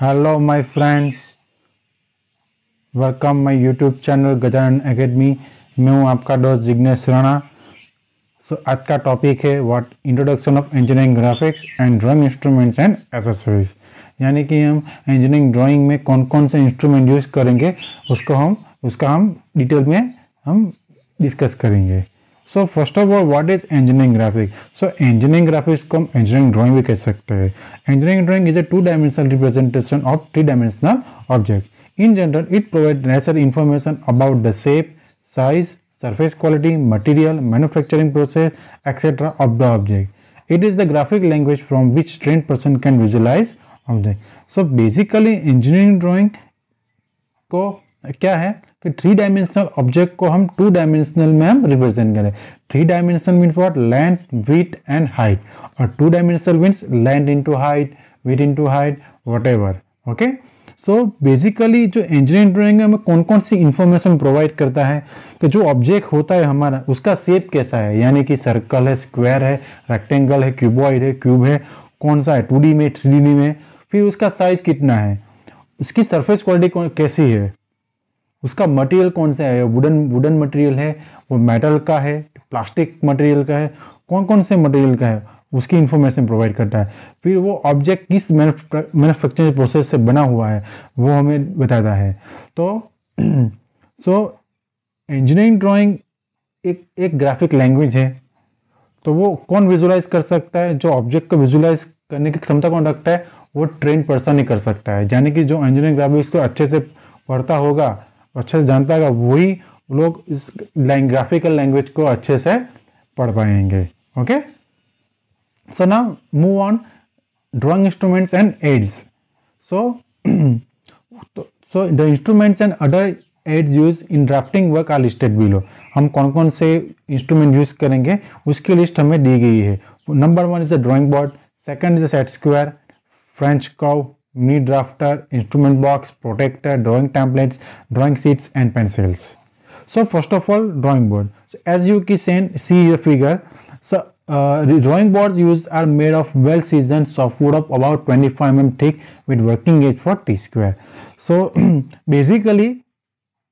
Hello my friends welcome my YouTube channel Gajanan academy मैं हूं आपका दोस्त जिग्नेश राणा सो आज का टॉपिक है what introduction of engineering graphics and drawing instruments and accessories यानी कि हम इंजीनियरिंग ड्राइंग में कौन कौन से इंस्ट्रूमेंट यूज़ करेंगे उसको हम उसका हम डिटेल में हम डिस्कस करेंगे so first of all what is engineering graphic so engineering graphics को हम इंजीनियरिंग ड्राइंग भी कह सकते हैं engineering drawing is a two dimensional representation of three dimensional object in general it provide necessary information about the shape size surface quality material manufacturing process etcetera of the object it is the graphic language from which train person can visualize object so basically engineering drawing को क्या है कि three dimensional object को हम two dimensional में हम represent करें three dimensional mean what length with and height और two dimensional means length into height with into height what okay so basically जो इंजीनियरिंग ड्राइंग हमें कौन कौन सी इन्फॉर्मेशन प्रोवाइड करता है कि जो ऑब्जेक्ट होता है हमारा उसका शेप कैसा है यानी कि सर्कल है स्क्वायर है रेक्टेंगल है क्यूबॉइड है क्यूब है कौन सा है टू में थ्री में फिर उसका साइज कितना है उसकी सरफेस क्वालिटी कैसी है उसका मटेरियल कौन सा है वुडन वुडन मटेरियल है वो मेटल का है प्लास्टिक मटेरियल का है कौन कौन से मटेरियल का है उसकी इन्फॉर्मेशन प्रोवाइड करता है फिर वो ऑब्जेक्ट किस मैनुफैक्चरिंग प्रोसेस से बना हुआ है वो हमें बताता है तो सो इंजीनियरिंग ड्राइंग एक एक ग्राफिक लैंग्वेज है तो वो कौन विजुलाइज कर सकता है जो ऑब्जेक्ट को विजुलाइज करने की क्षमता कौन रखता है वो ट्रेन पर्सन ही कर सकता है यानी कि जो इंजीनियरिंग ग्राफिक्स को अच्छे से पढ़ता होगा अच्छे से जानता है वही लोग इस ग्राफिकल लैंग्वेज को अच्छे से पढ़ पाएंगे ओके सो ना move on drawing instruments and aids so so the instruments and other aids use in drafting work are listed below हम कौन कौन से इंस्ट्रूमेंट यूज करेंगे उसकी लिस्ट हमें दी गई है number one is a drawing board second is a set square French curve mini drafter, instrument box, protector, drawing templates, drawing sheets and pencils. So first of all drawing board. So as you can see the figure, so uh, drawing boards used are made of well seasoned softwood of about 25 mm thick with working edge for T square. So basically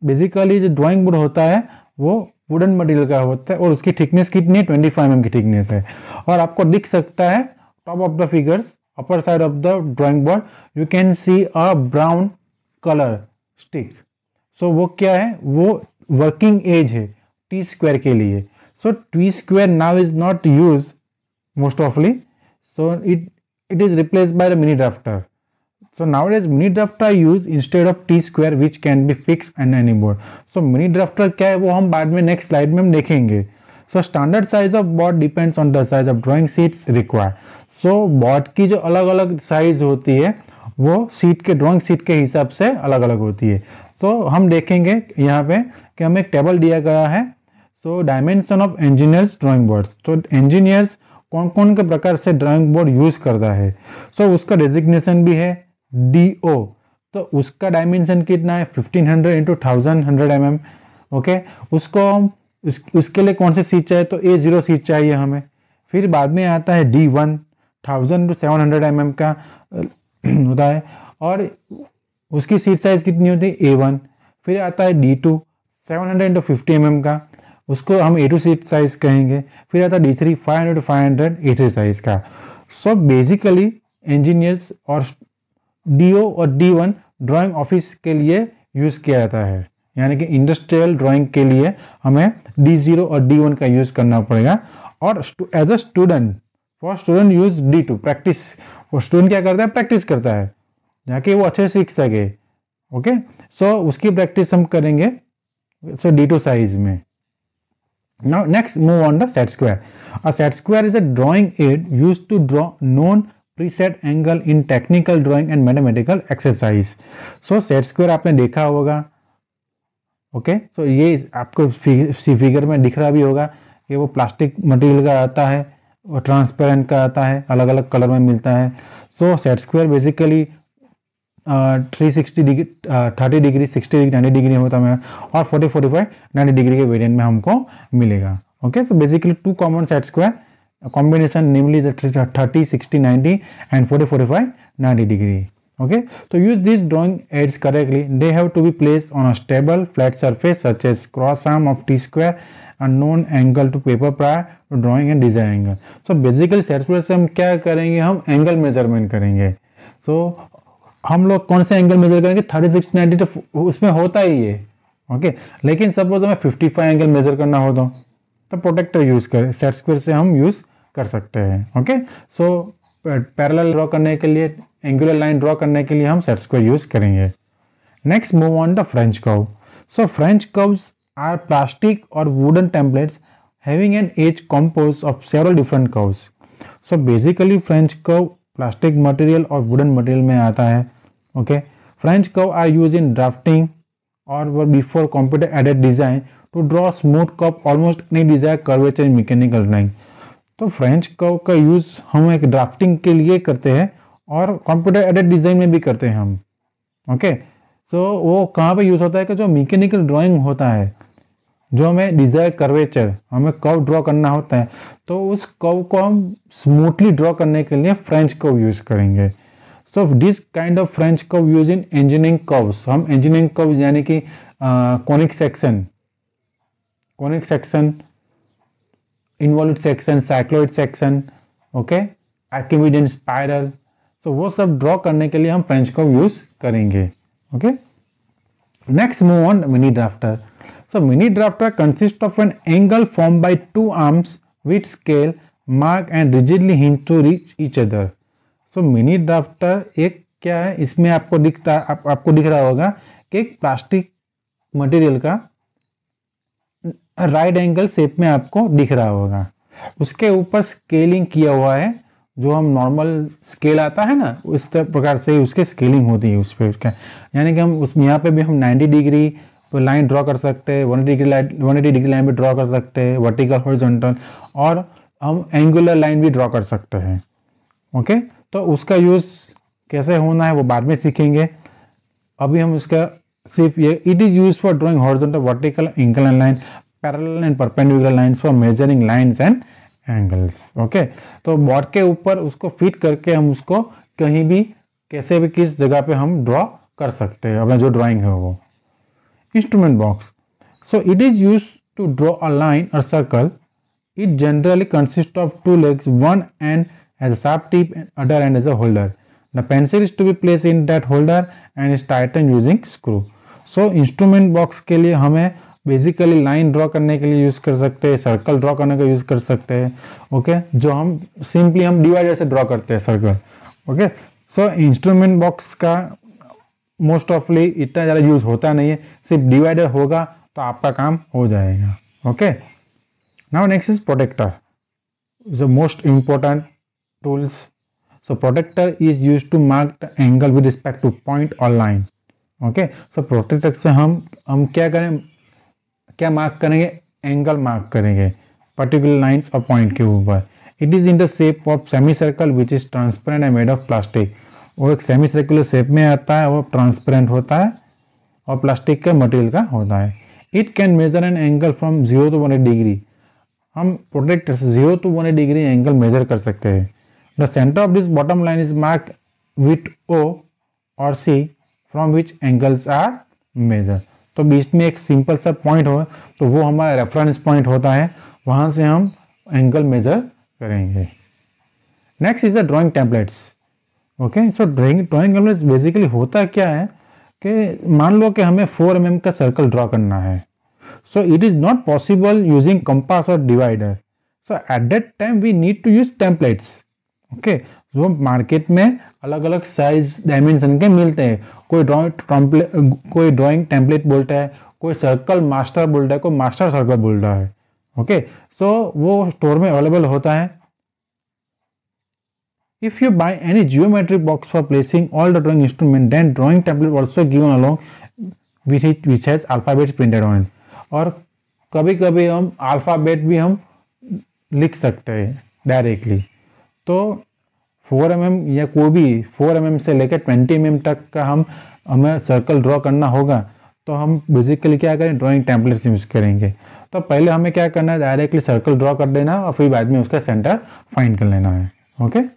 basically जो drawing board होता है वो wooden material का होता है और उसकी thickness कितनी है 25 एम mm की थिकनेस है और आपको दिख सकता है top of the figures upper side of the drawing board you can see a brown color stick so वो क्या है वो working edge है t square के लिए so t square now is not used most often so it it is replaced by the mini drafter so nowadays mini drafter use instead of t square which can be fixed and any board so mini drafter क्या है वो हम बाद में next slide में हम देखेंगे so standard size of board depends on the size of drawing sheets required so so, बॉट की जो अलग अलग साइज होती है वो सीट के ड्रॉइंग सीट के हिसाब से अलग अलग होती है सो so, हम देखेंगे यहाँ पे कि हमें एक टेबल दिया गया है so dimension of engineers drawing boards तो इंजीनियर्स कौन कौन के प्रकार से ड्राइंग बोर्ड यूज़ करता है सो so, उसका डेजिग्नेशन भी है डी तो उसका डायमेंशन कितना है fifteen hundred into thousand hundred M M okay उसको हम उस, उसके लिए कौन से सीट चाहिए तो ए जीरो सीट चाहिए हमें फिर बाद में आता है D one thousand two seven hundred M का होता है और उसकी सीट साइज़ कितनी होती है ए वन फिर आता है D two seven hundred into fifty M का उसको हम ए टू सीट साइज़ कहेंगे फिर आता है D three five hundred five hundred A three size का सो बेसिकली इंजीनियर्स और डी और डी वन ड्राॅइंग ऑफिस के लिए यूज़ किया जाता है यानी कि इंडस्ट्रियल ड्राइंग के लिए हमें डी ज़ीरो और डी वन का यूज़ करना पड़ेगा और एज अ स्टूडेंट वह student use D two practice वो स्टूडेंट क्या करता है प्रैक्टिस करता है जाके वो अच्छे सीख सके ओके सो उसकी प्रैक्टिस हम करेंगे सो डी टू साइज में now next move on the set square a set square is a drawing aid use to draw known pre set angle in technical drawing and mathematical exercise so set square आपने देखा होगा okay okay? So so, ये आपको figure में दिख रहा भी होगा कि वो प्लास्टिक मटेरियल का आता है और ट्रांसपेरेंट का आता है अलग अलग कलर में मिलता है so set square basically three sixty degree thirty degree sixty degree ninety degree होता है और forty forty five ninety degree के वेरियंट में हमको मिलेगा okay so basically two common set square combination namely thirty sixty ninety and forty forty five ninety degree okay तो use this drawing aids correctly they have to be place on a stable flat surface such as cross arm of T square unknown angle to paper prior to drawing and design angle so basically set square से हम क्या करेंगे हम angle measurement करेंगे सो so, हम लोग कौन से एंगल मेजर करेंगे थर्टी सिक्स नाइन्टी तो उसमें होता ही है ओके okay? लेकिन सपोज हमें फिफ्टी फाइव एंगल मेजर करना हो तो तो प्रोटेक्टर यूज़ करें सेट स्क्वेयर से हम यूज़ कर सकते हैं ओके सो पैरल ड्रॉ करने के लिए एंगुलर लाइन ड्रॉ करने के लिए हम सेट स्क्वेयर यूज़ करेंगे next move on the French curve so French curves are plastic or wooden templates having an edge composed of several different curves. So basically French curve plastic material और wooden material में आता है okay. French curve are used in drafting or were before computer aided design to draw smooth curve almost any desired curvature in mechanical drawing. तो French curve का use हम एक drafting के लिए करते हैं और कंप्यूटर एडेड डिज़ाइन में भी करते हैं हम ओके okay? सो so, वो कहाँ पे यूज़ होता है कि जो मैकेनिकल ड्राइंग होता है जो हमें डिजायर कर्वेचर हमें कव ड्रॉ करना होता है तो उस कव को हम स्मूथली ड्रॉ करने के लिए फ्रेंच कव यूज करेंगे so this kind of French curve use in engineering curve हम इंजीनियरिंग कव यानी कि conic section conic section involute section cycloid section okay एक्टिविडेंट स्पायरल तो वो सब ड्रॉ करने के लिए हम फ्रेंच कव यूज करेंगे okay next move on mini drafter So mini drafter consists of an angle formed by two arms with scale, mark and rigidly hinge to reach each other. So mini drafter एक क्या है इसमें आपको दिखता आप, आपको दिख रहा होगा कि एक प्लास्टिक मटेरियल का राइट एंगल शेप में आपको दिख रहा होगा उसके ऊपर स्केलिंग किया हुआ है जो हम नॉर्मल स्केल आता है ना उस प्रकार से उसके स्केलिंग होती है उस पर यानी कि हम उसमें यहाँ पे भी हम 90 डिग्री तो लाइन ड्रॉ कर सकते हैं one degree line one degree line भी ड्रॉ कर सकते हैं वर्टिकल हॉरिजॉन्टल और हम एंगुलर लाइन भी ड्रॉ कर सकते हैं ओके तो उसका यूज़ कैसे होना है वो बाद में सीखेंगे अभी हम उसका सिर्फ ये it is use for drawing horizontal vertical angular line parallel and perpendicular lines for measuring lines and angles okay तो बॉड के ऊपर उसको फिट करके हम उसको कहीं भी कैसे भी किस जगह पे हम ड्रॉ कर सकते हैं अपना जो ड्राइंग है वो instrument box. So it is used to draw a line or circle. It generally consists of two legs, one end as a sharp tip and other end as a holder. The pencil is to be placed in that holder and is tightened using screw. So instrument box के लिए हमें basically line draw करने के लिए use कर सकते हैं circle draw करने का यूज़ कर सकते हैं ओके okay? जो हम सिंपली हम डिवाइडर से ड्रॉ करते हैं circle okay so instrument box का मोस्ट ऑफली इतना ज़्यादा यूज़ होता नहीं है सिर्फ डिवाइडर होगा तो आपका काम हो जाएगा okay now next is protractor is a most important tools so protractor is use to mark angle with respect to point और लाइन ओके सो प्रोटेक्टर से हम हम क्या करें क्या मार्क करेंगे एंगल मार्क करेंगे पर्टिकुलर लाइन्स और पॉइंट के ऊपर it is in the shape of semi circle which is transparent and made of plastic वो एक सेमी सर्कुलर शेप में आता है वो ट्रांसपेरेंट होता है और प्लास्टिक के मटेरियल का होता है it can measure an angle from zero to one eight degree हम प्रोडक्ट से zero to one eight degree angle measure कर सकते हैं the centre of this bottom line is mark with O और C from which angles are measure तो बीच में एक सिंपल सा पॉइंट हो तो वो हमारा रेफरेंस पॉइंट होता है वहाँ से हम एंगल मेजर करेंगे next is the drawing templates okay so drawing drawing calculus basically होता क्या है कि मान लो कि हमें फोर एम mm का सर्कल ड्रॉ करना है so it is not possible using compass और divider so at that time we need to use templates okay जो मार्केट में अलग अलग साइज डायमेंशन के मिलते हैं कोई ड्रॉइंग कोई ड्राइंग टेम्पलेट बोलता है कोई सर्कल मास्टर बोल रहा है कोई मास्टर सर्कल बोल रहा है ओके okay? सो so, वो स्टोर में अवेलेबल होता है If you buy any geometry box for placing all the drawing instrument, then drawing template also given along with it which has alphabet printed on it. Or कभी कभी हम alphabet भी हम लिख सकते हैं डायरेक्टली तो 4 एम mm या कोई भी 4 एम mm से लेकर 20 एम mm तक का हम हमें सर्कल ड्रॉ करना होगा तो हम बेसिकली क्या करें ड्राइंग टेम्पलेट्स यूज़ करेंगे तो पहले हमें क्या करना है डायरेक्टली सर्कल ड्रॉ कर देना और फिर बाद में उसका सेंटर फाइंड कर लेना है okay okay?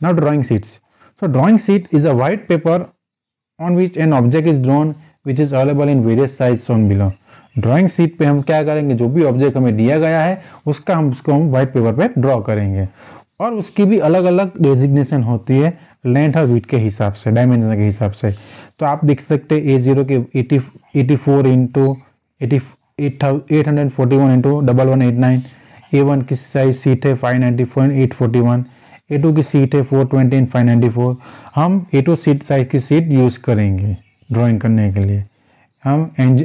Now drawing sheets. So drawing sheet is a white paper on which an object is drawn which is available in various size shown below. Drawing sheet पे हम क्या करेंगे जो भी ऑब्जेक्ट हमें दिया गया है उसका हम उसको हम व्हाइट पेपर पे ड्रॉ करेंगे और उसकी भी अलग अलग डेजिग्नेशन होती है लेंथ और वीट के हिसाब से डायमेंशन के हिसाब से तो आप देख सकते हैं ए जीरो के eighty eighty four into eighty eight eight hundred forty one into double one eight nine A one की साइज सीट है five ninety four eight forty one A two की सीट है four twenty in five ninety four हम A two sheet size की sheet use करेंगे drawing करने के लिए हम एंज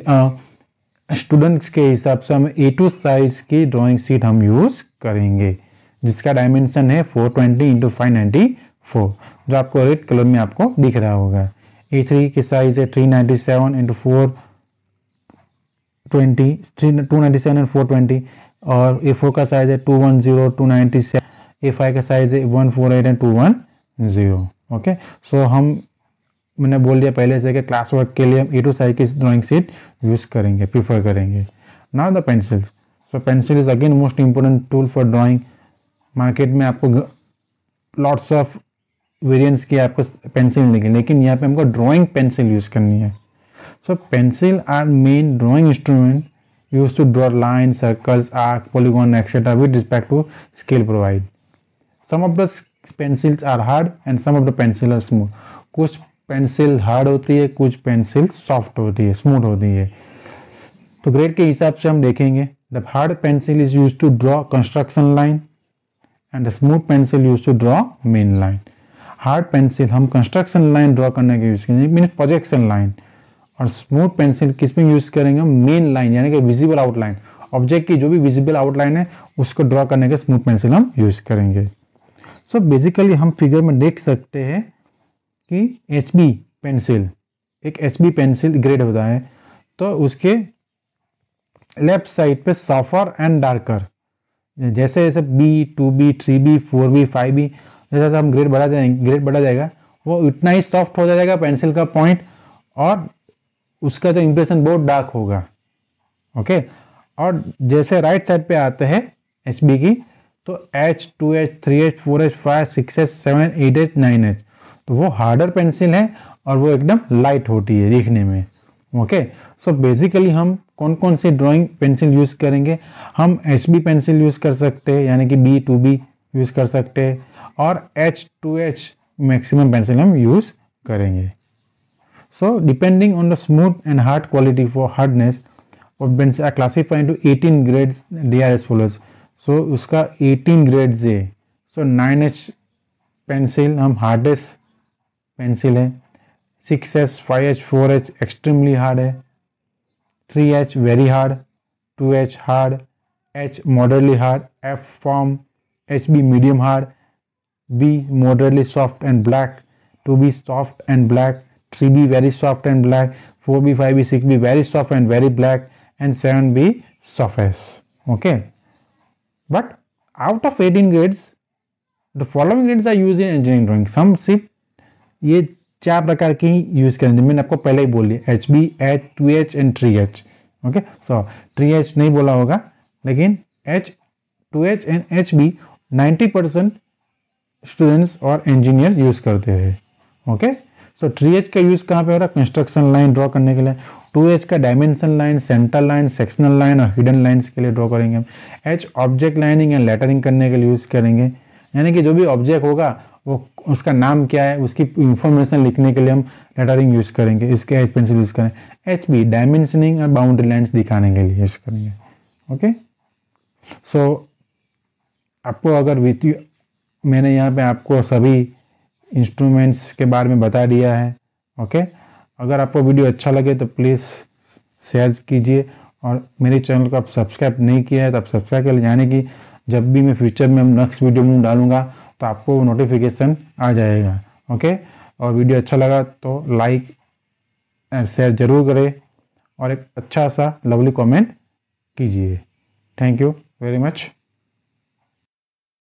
स्टूडेंट्स के हिसाब से हम ए टू साइज की ड्राइंग सीट हम यूज़ करेंगे जिसका डायमेंशन है four twenty into five ninety four जो आपको रेड कलर में आपको दिख रहा होगा ए थ्री की साइज है three ninety seven into four twenty three two ninety seven and four twenty और ए फोर का साइज है two one zero two ninety seven A five का साइज है one four eight and to one zero okay so हम मैंने बोल दिया पहले से कि क्लास वर्क के लिए हम ए टू साइज की ड्राॅइंग सीट यूज़ करेंगे प्रीफर करेंगे ना the pencils so pencil is again most important tool for drawing market में आपको लॉट्स ऑफ वेरियंट्स की आपको पेंसिल मिलेगी लेकिन यहाँ पे हमको ड्रॉइंग पेंसिल यूज़ करनी है so pencil are main drawing instrument use to draw line circles arc polygon etcetera with respect to scale provide some of the pencils are hard and some of the pencil are smooth कुछ pencil hard होती है कुछ pencil soft होती है smooth होती है तो grade के हिसाब से हम देखेंगे the hard pencil is use to draw construction line and the smooth pencil use to draw main line hard pencil हम कंस्ट्रक्शन लाइन ड्रॉ करने के यूज़ करेंगे मीन प्रोजेक्शन लाइन और स्मूथ पेंसिल किस में यूज़ करेंगे हम मेन लाइन यानी कि विजिबल आउटलाइन ऑब्जेक्ट की जो भी विजिबल आउटलाइन है उसको ड्रॉ करने के स्मूथ पेंसिल हम यूज़ करेंगे सो बेसिकली हम फिगर में देख सकते हैं कि एच बी पेंसिल एक एच बी पेंसिल ग्रेड होता है तो उसके लेफ्ट साइड पे सॉफ़र एंड डार्कर जैसे जैसे B two B three B four B five B जैसे जैसे हम ग्रेड बढ़ा जाएंगे ग्रेड बढ़ा जाएगा वो उतना ही सॉफ्ट हो जाएगा पेंसिल का पॉइंट और उसका जो इम्प्रेशन बहुत डार्क होगा ओके और जैसे राइट साइड पे आते हैं एच बी की तो H two H three H four H five six H seven H eight H nine H तो वो हार्डर पेंसिल है और वो एकदम लाइट होती है देखने में ओके सो बेसिकली हम कौन कौन सी ड्राइंग पेंसिल यूज़ करेंगे हम एच बी पेंसिल यूज़ कर सकते हैं यानी कि बी टू बी यूज़ कर सकते हैं और H two H maximum pencil हम यूज़ करेंगे so depending on the smooth and hard quality for hardness और pencil are classified into 18 grades they are as so so, उसका 18 ग्रेड जे so nine H pencil हम hardest pencil है six H five H four H extremely hard है three H very hard two H hard H moderately hard F firm H B medium hard B moderately soft and black two B soft and black three B very soft and black four B five B six B very soft and very black and seven B softest okay But out of 18 grades, the following grades are used in engineering drawing. Some सिर्फ ये चार प्रकार के ही use करेंगे मैंने आपको पहले ही बोली H B H two H and three H okay so three H नहीं बोला होगा लेकिन H two H and H B ninety percent students और इंजीनियर्स यूज करते हैं ओके सो थ्री एच का यूज़ कहाँ पे हो रहा है कंस्ट्रक्शन लाइन ड्रॉ करने के लिए टू एच का dimension line central line sectional line और हिडन लाइन के लिए ड्रॉ करेंगे हम H object lining and lettering करने के लिए यूज़ करेंगे यानी कि जो भी ऑब्जेक्ट होगा वो उसका नाम क्या है उसकी इंफॉर्मेशन लिखने के लिए हम लेटरिंग यूज़ करेंगे इसके एच पेंसिल यूज़ करें एच बी डायमेंशनिंग और बाउंड्री लाइन्स दिखाने के लिए यूज़ करेंगे ओके सो आपको अगर विथ मैंने यहाँ पे आपको सभी इंस्ट्रूमेंट्स के बारे में बता दिया है ओके okay? अगर आपको वीडियो अच्छा लगे तो प्लीज़ शेयर कीजिए और मेरे चैनल को आप सब्सक्राइब नहीं किया है तो आप सब्सक्राइब कर यानी कि जब भी मैं फ्यूचर में नेक्स्ट वीडियो में डालूंगा तो आपको नोटिफिकेशन आ जाएगा ओके और वीडियो अच्छा लगा तो लाइक एंड शेयर ज़रूर करें और एक अच्छा सा लवली कमेंट कीजिए थैंक यू वेरी मच